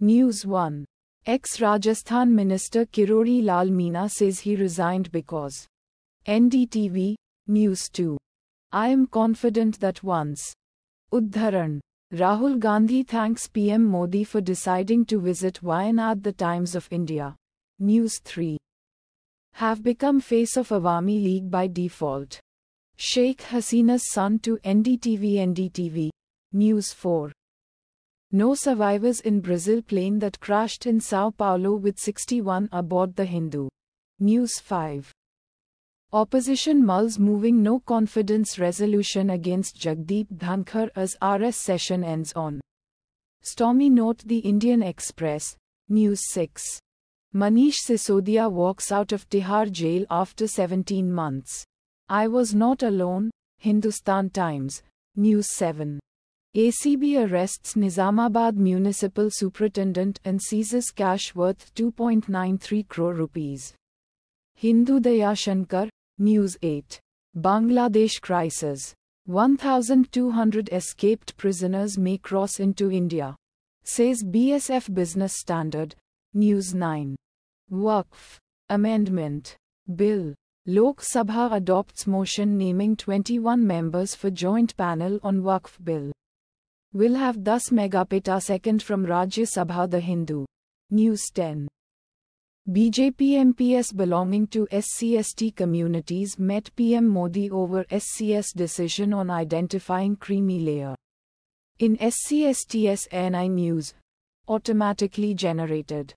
News 1. Ex-Rajasthan Minister Kirori Lal Meena says he resigned because. NDTV, News 2. I am confident that once. Uddharan. Rahul Gandhi thanks PM Modi for deciding to visit Wayanad the Times of India. News 3. Have become face of Awami League by default. Sheikh Hasina's son to NDTV NDTV. News 4. No survivors in Brazil plane that crashed in Sao Paulo with 61 aboard the Hindu. News 5. Opposition mulls moving no confidence resolution against Jagdeep Dhankar as RS session ends on. Stormy note The Indian Express. News 6. Manish Sisodia walks out of Tihar jail after 17 months. I was not alone. Hindustan Times. News 7. ACB arrests Nizamabad municipal superintendent and seizes cash worth 2.93 crore rupees. Hindu Daya Shankar, News 8. Bangladesh crisis. 1,200 escaped prisoners may cross into India, says BSF Business Standard, News 9. Waqf Amendment Bill Lok Sabha adopts motion naming 21 members for joint panel on Waqf Bill will have 10 second from Rajya Sabha The Hindu. News 10. BJP MPs belonging to SCST communities met PM Modi over SCS decision on identifying creamy layer. In SCSTS NI News, automatically generated.